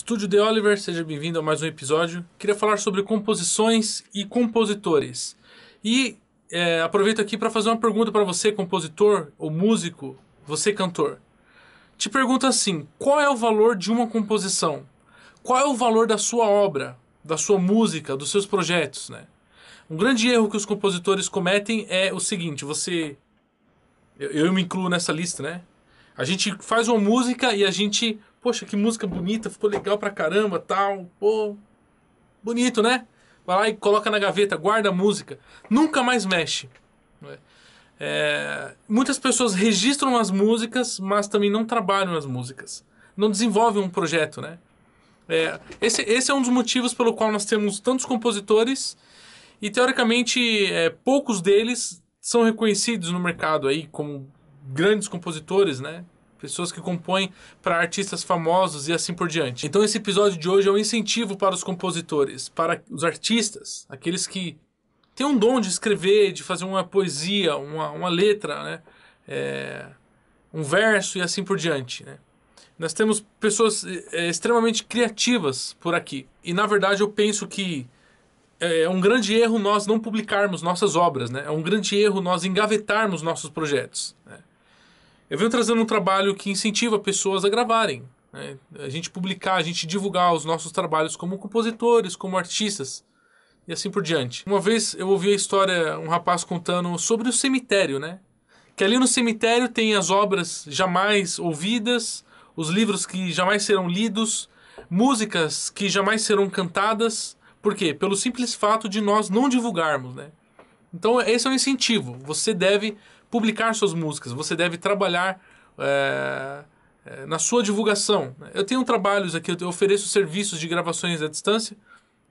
Estúdio The Oliver, seja bem-vindo a mais um episódio. Queria falar sobre composições e compositores. E é, aproveito aqui para fazer uma pergunta para você, compositor ou músico, você cantor. Te pergunto assim: qual é o valor de uma composição? Qual é o valor da sua obra, da sua música, dos seus projetos, né? Um grande erro que os compositores cometem é o seguinte: você. Eu, eu me incluo nessa lista, né? A gente faz uma música e a gente, poxa, que música bonita, ficou legal pra caramba, tal, pô, bonito, né? Vai lá e coloca na gaveta, guarda a música, nunca mais mexe. Né? É, muitas pessoas registram as músicas, mas também não trabalham as músicas, não desenvolvem um projeto, né? É, esse, esse é um dos motivos pelo qual nós temos tantos compositores e teoricamente é, poucos deles são reconhecidos no mercado aí como grandes compositores, né? pessoas que compõem para artistas famosos e assim por diante. Então esse episódio de hoje é um incentivo para os compositores, para os artistas, aqueles que têm um dom de escrever, de fazer uma poesia, uma, uma letra, né? É, um verso e assim por diante. Né? Nós temos pessoas é, é extremamente criativas por aqui. E na verdade eu penso que é, é um grande erro nós não publicarmos nossas obras, né? É um grande erro nós engavetarmos nossos projetos. Né? Eu venho trazendo um trabalho que incentiva pessoas a gravarem, né? a gente publicar, a gente divulgar os nossos trabalhos como compositores, como artistas e assim por diante. Uma vez eu ouvi a história, um rapaz contando sobre o cemitério, né? Que ali no cemitério tem as obras jamais ouvidas, os livros que jamais serão lidos, músicas que jamais serão cantadas. Por quê? Pelo simples fato de nós não divulgarmos, né? Então esse é um incentivo. Você deve publicar suas músicas, você deve trabalhar é, na sua divulgação. Eu tenho trabalhos aqui, eu ofereço serviços de gravações à distância,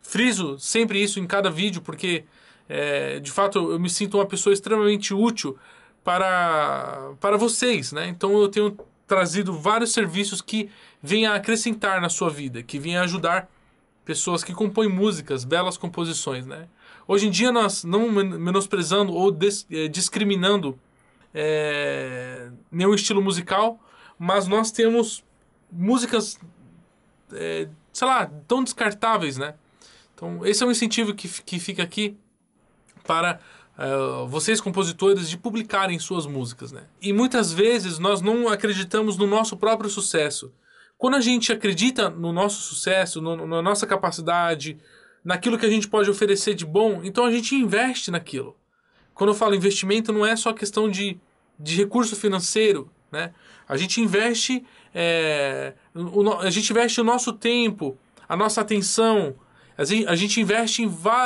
friso sempre isso em cada vídeo, porque é, de fato eu me sinto uma pessoa extremamente útil para, para vocês, né? Então eu tenho trazido vários serviços que vêm a acrescentar na sua vida, que vêm a ajudar pessoas que compõem músicas, belas composições, né? Hoje em dia nós não menosprezando ou discriminando é, nenhum estilo musical, mas nós temos músicas, é, sei lá, tão descartáveis, né? Então, esse é um incentivo que, que fica aqui para uh, vocês, compositores, de publicarem suas músicas, né? E muitas vezes nós não acreditamos no nosso próprio sucesso. Quando a gente acredita no nosso sucesso, no, na nossa capacidade, naquilo que a gente pode oferecer de bom, então a gente investe naquilo. Quando eu falo investimento, não é só questão de, de recurso financeiro, né? A gente investe, é, o, a gente investe o nosso tempo, a nossa atenção, a gente investe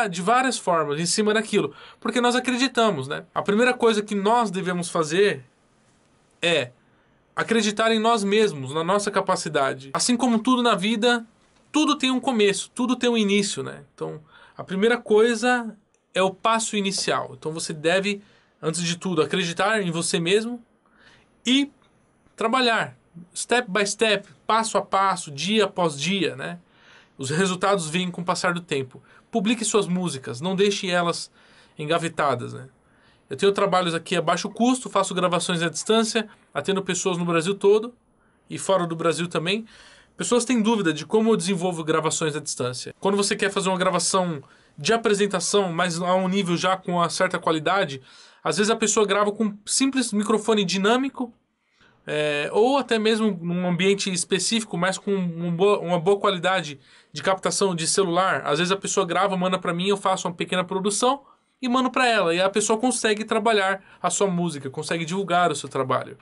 de várias formas em cima daquilo, porque nós acreditamos, né? A primeira coisa que nós devemos fazer é acreditar em nós mesmos, na nossa capacidade. Assim como tudo na vida, tudo tem um começo, tudo tem um início, né? Então, a primeira coisa é o passo inicial. Então você deve, antes de tudo, acreditar em você mesmo e trabalhar step by step, passo a passo, dia após dia, né? Os resultados vêm com o passar do tempo. Publique suas músicas, não deixe elas engavetadas, né? Eu tenho trabalhos aqui a baixo custo, faço gravações à distância, atendo pessoas no Brasil todo e fora do Brasil também. Pessoas têm dúvida de como eu desenvolvo gravações à distância. Quando você quer fazer uma gravação de apresentação, mas a um nível já com uma certa qualidade, às vezes a pessoa grava com um simples microfone dinâmico, é, ou até mesmo num ambiente específico, mas com boa, uma boa, qualidade de captação de celular. Às vezes a pessoa grava, manda para mim, eu faço uma pequena produção e mando para ela. E a pessoa consegue trabalhar a sua música, consegue divulgar o seu trabalho.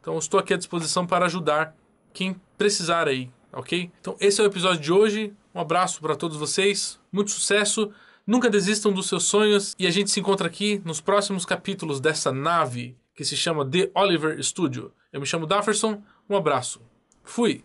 Então estou aqui à disposição para ajudar quem precisar aí, ok? Então esse é o episódio de hoje. Um abraço para todos vocês, muito sucesso, nunca desistam dos seus sonhos e a gente se encontra aqui nos próximos capítulos dessa nave que se chama The Oliver Studio. Eu me chamo Dafferson, um abraço. Fui!